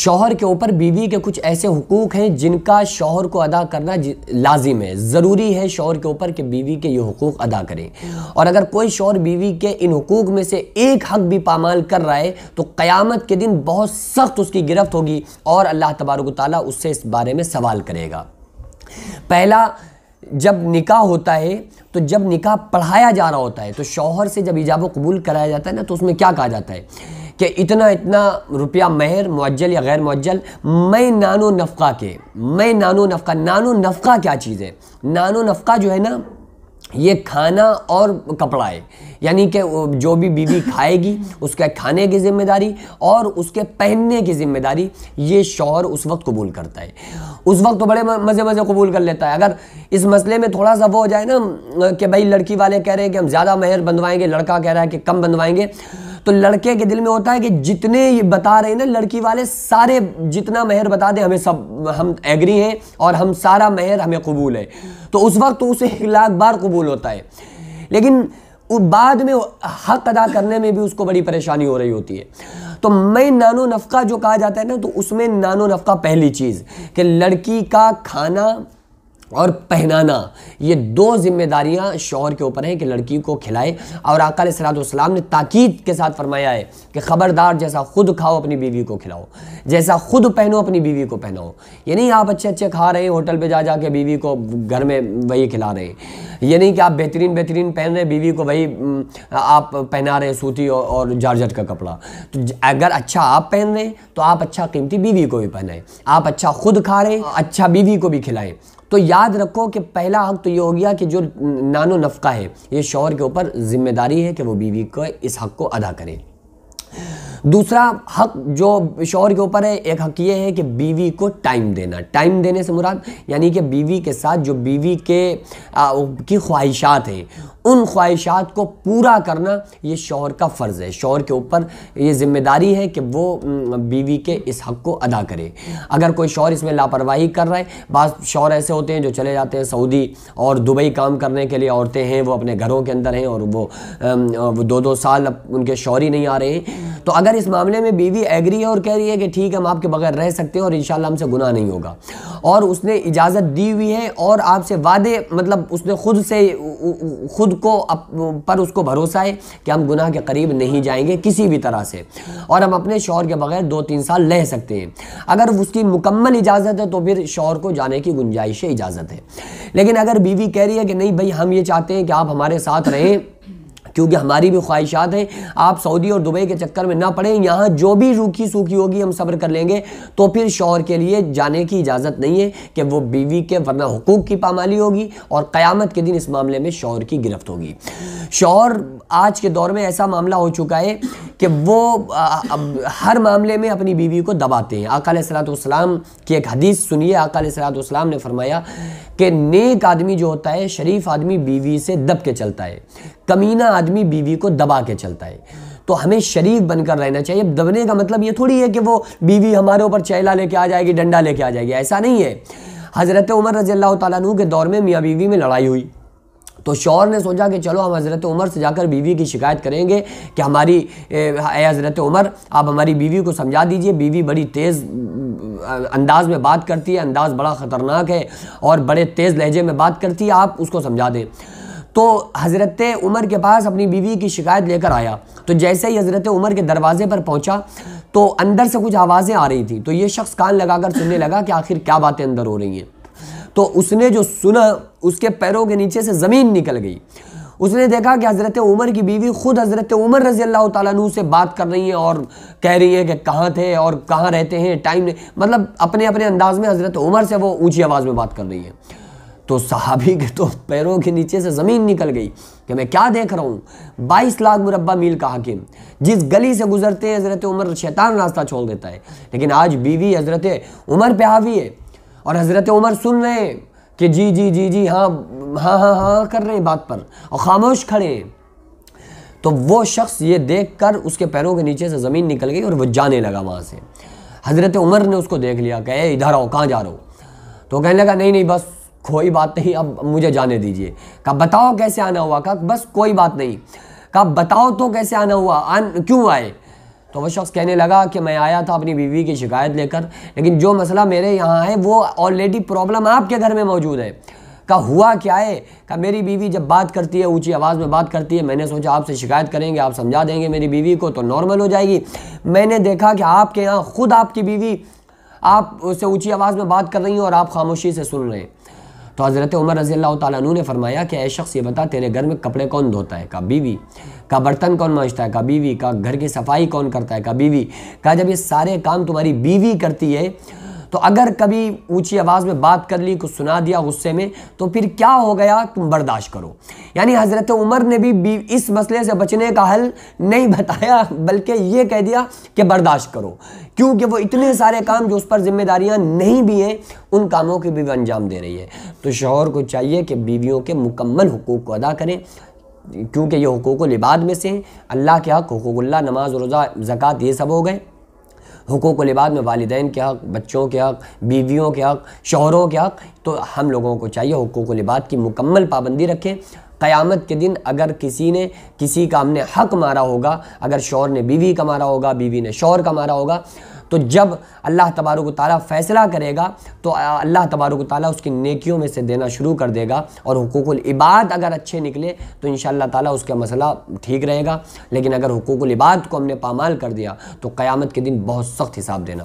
शोहर के ऊपर बीवी के कुछ ऐसे हकूक़ हैं जिनका शोहर को अदा करना लाजिम है ज़रूरी है शोहर के ऊपर कि बीवी के ये हकूक़ अदा करें और अगर कोई शोहर बीवी के इन हकूक़ में से एक हक भी पामाल कर रहा है तो क़यामत के दिन बहुत सख्त उसकी गिरफ्त होगी और अल्लाह तबारक ताली उससे इस बारे में सवाल करेगा पहला जब निकाह होता है तो जब निकाह पढ़ाया जा रहा होता है तो शोहर से जब ईजाब कबूल कराया जाता है ना तो उसमें क्या कहा जाता है कि इतना इतना रुपया महर मुअज्जल या गैर मुअज्जल मैं नानो नफका के मैं नानो नफका नानो नफका क्या चीज़ है नानो नफका जो है ना ये खाना और कपड़ा है यानी कि जो भी बीवी खाएगी उसके खाने की जिम्मेदारी और उसके पहनने की जिम्मेदारी ये शौहर उस वक्त कबूल करता है उस वक्त तो बड़े मज़े मज़े कबूल कर लेता है अगर इस मसले में थोड़ा सा वो हो जाए ना कि भाई लड़की वाले कह रहे हैं कि हम ज़्यादा महर बंधवाएंगे लड़का कह रहा है कि कम बंधवाएँगे तो लड़के के दिल में होता है कि जितने ये बता रहे हैं ना लड़की वाले सारे जितना मेहर बता दें हमें सब हम एग्री हैं और हम सारा मेहर हमें कबूल है तो उस वक्त तो उसे एक लाख बार कबूल होता है लेकिन बाद में हक अदा करने में भी उसको बड़ी परेशानी हो रही होती है तो मैं नानो नफका जो कहा जाता है ना तो उसमें नानो नफका पहली चीज़ कि लड़की का खाना और पहनाना ये दो जिम्मेदारियां शोहर के ऊपर हैं कि लड़की को खिलाए और आकाल सलाम ने ताकीद के साथ फरमाया है कि ख़बरदार जैसा खुद खाओ अपनी बीवी को खिलाओ जैसा खुद पहनो अपनी बीवी को पहनाओ ये नहीं आप अच्छे अच्छे खा रहे हैं होटल पे जा जा के बीवी को घर में वही खिला रहे हैं ये नहीं कि आप बेहतरीन बेहतरीन पहन रहे बीवी को वही आप पहना रहे सूती और जारजट का कपड़ा तो अगर अच्छा आप पहन रहे हैं तो आप अच्छा कीमती बीवी को भी पहनाएं आप अच्छा खुद खा रहे हैं अच्छा बीवी को भी खिलाएं तो याद रखो कि पहला हक तो ये हो गया कि जो नानो नफ़का है ये शोहर के ऊपर ज़िम्मेदारी है कि वो बीवी को इस हक को अदा करे दूसरा हक जो शोहर के ऊपर है एक हक ये है कि बीवी को टाइम देना टाइम देने से मुराद यानी कि बीवी के साथ जो बीवी के आ, की ख्वाहिशात हैं उन ख्वाहिशात को पूरा करना ये शोहर का फ़र्ज़ है शोर के ऊपर ये जिम्मेदारी है कि वो बीवी के इस हक़ को अदा करे अगर कोई शोहर इसमें लापरवाही कर रहा है बाद शोहर ऐसे होते हैं जो चले जाते हैं सऊदी और दुबई काम करने के लिए औरतें हैं वो अपने घरों के अंदर हैं और वो, वो दो दो साल उनके ही नहीं आ रहे हैं तो अगर इस मामले में बीवी एग्री है और कह रही है कि ठीक है हम आपके बगैर रह सकते हैं और इन हमसे गुना नहीं होगा और उसने इजाज़त दी हुई है और आपसे वादे मतलब उसने खुद से खुद को अप, पर उसको भरोसा है कि हम गुनाह के करीब नहीं जाएंगे किसी भी तरह से और हम अपने शोर के बगैर दो तीन साल रह सकते हैं अगर उसकी मुकम्मल इजाज़त है तो फिर शोर को जाने की गुंजाइश इजाज़त है लेकिन अगर बीवी कह रही है कि नहीं भाई हम ये चाहते हैं कि आप हमारे साथ रहें क्योंकि हमारी भी ख्वाहिशात हैं आप सऊदी और दुबई के चक्कर में ना पड़ें यहाँ जो भी रूखी सूखी होगी हम सब्र कर लेंगे तो फिर शौहर के लिए जाने की इजाज़त नहीं है कि वो बीवी के वरना हकूक़ की पामाली होगी और क़यामत के दिन इस मामले में शोहर की गिरफ्त होगी शोहर आज के दौर में ऐसा मामला हो चुका है कि वो हर मामले में अपनी बीवी को दबाते हैं सलात सलाम की एक हदीस सुनिए आका सलाम ने फरमाया कि नेक आदमी जो होता है शरीफ आदमी बीवी से दब के चलता है कमीना आदमी बीवी को दबा के चलता है तो हमें शरीफ बनकर रहना चाहिए दबने का मतलब ये थोड़ी है कि वो बीवी हमारे ऊपर चैला लेके आ जाएगी डंडा लेके आ जाएगी ऐसा नहीं है हज़रत उमर रज़ी अल्लाह तु के दौर में मियाँ बीवी में लड़ाई हुई तो शौर ने सोचा कि चलो हम हज़रत उमर से जाकर बीवी की शिकायत करेंगे कि हमारी हज़रत उमर आप हमारी बीवी को समझा दीजिए बीवी बड़ी तेज़ अंदाज में बात करती है अंदाज बड़ा ख़तरनाक है और बड़े तेज़ लहजे में बात करती है आप उसको समझा दें तो हज़रत उमर के पास अपनी बीवी की शिकायत लेकर आया तो जैसे ही हज़रत उमर के दरवाज़े पर पहुंचा तो अंदर से कुछ आवाज़ें आ रही थी तो ये शख्स कान लगाकर सुनने लगा कि आखिर क्या बातें अंदर हो रही हैं तो उसने जो सुना उसके पैरों के नीचे से ज़मीन निकल गई उसने देखा कि हज़रत उमर की बीवी खुद हज़रत उमर रज़ी अल्लाह तु से बात कर रही हैं और कह रही हैं कि कहाँ थे और कहाँ रहते हैं टाइम ने मतलब अपने अपने अंदाज में हज़रत उमर से वो ऊँची आवाज़ में बात कर रही हैं तो सहाबी के तो पैरों के नीचे से ज़मीन निकल गई कि मैं क्या देख रहा हूँ बाईस लाख मुरबा मील का हाकिम जिस गली से गुजरते हैं हज़रत उमर शैतान रास्ता छोड़ देता है लेकिन आज बीवी हज़रत उमर पे हावी है और हज़रत उमर सुन रहे हैं कि जी जी जी जी हाँ हाँ हाँ हाँ कर रहे हैं बात पर और खामोश खड़े हैं तो वो शख्स ये देख कर उसके पैरों के नीचे से ज़मीन निकल गई और वह जाने लगा वहाँ से हज़रत उमर ने उसको देख लिया कहे इधर आओ कहाँ जा रहे हो तो कहने लगा नहीं नहीं बस कोई बात नहीं अब मुझे जाने दीजिए कहा बताओ कैसे आना हुआ कहा बस कोई बात नहीं कहा बताओ तो कैसे आना हुआ आन क्यों आए तो वह शख्स कहने लगा कि मैं आया था अपनी बीवी की शिकायत लेकर लेकिन जो मसला मेरे यहाँ है वो ऑलरेडी प्रॉब्लम आपके घर में मौजूद है का हुआ क्या है का मेरी बीवी जब बात करती है ऊंची आवाज़ में बात करती है मैंने सोचा आपसे शिकायत करेंगे आप समझा देंगे मेरी बीवी को तो नॉर्मल हो जाएगी मैंने देखा कि आपके यहाँ खुद आपकी बीवी आप उससे ऊंची आवाज़ में बात कर रही हैं और आप खामोशी से सुन रहे हैं तो हज़रत उमर रज़ी अल्लाह तु ने फरमाया कि ऐ शख्स ये बता तेरे घर में कपड़े कौन धोता है का बीवी का बर्तन कौन मांझता है का बीवी का घर की सफाई कौन करता है का बीवी का जब ये सारे काम तुम्हारी बीवी करती है तो अगर कभी ऊंची आवाज़ में बात कर ली कुछ सुना दिया गुस्से में तो फिर क्या हो गया तुम बर्दाश्त करो यानी हज़रत उमर ने भी इस मसले से बचने का हल नहीं बताया बल्कि ये कह दिया कि बर्दाश्त करो क्योंकि वो इतने सारे काम जो उस पर जिम्मेदारियाँ नहीं भी हैं उन कामों की भी अंजाम दे रही है तो शोहर को चाहिए कि बीवियों के मुकम्मल हकूक़ को अदा करें क्योंकि ये हकूक़ लिबाद में से हैं अल्लाह के हक हकूक़ल्ला नमाज रोज़ा ज़क़़त ये सब हो गए हकूक़ लिबाद में वालदेन के हक़ बच्चों के हक़ बीवियों के हक़ शोहरों के हक़ तो हम लोगों को चाहिए हकूक़ लिबाद की मुकम्मल पाबंदी रखें क़यामत के दिन अगर किसी ने किसी का हमने हक़ मारा होगा अगर शोर ने बीवी का मारा होगा बीवी ने शोर का मारा होगा तो जब अल्लाह तबारक ताली फ़ैसला करेगा तो अल्लाह तबारक ताली उसकी नेकियों में से देना शुरू कर देगा और हकूक़ुल इबाद अगर अच्छे निकले तो इन ताला उसका मसला ठीक रहेगा लेकिन अगर हकूक़ुल इबाद को हमने पामाल कर दिया तो क्यामत के दिन बहुत सख्त हिसाब देना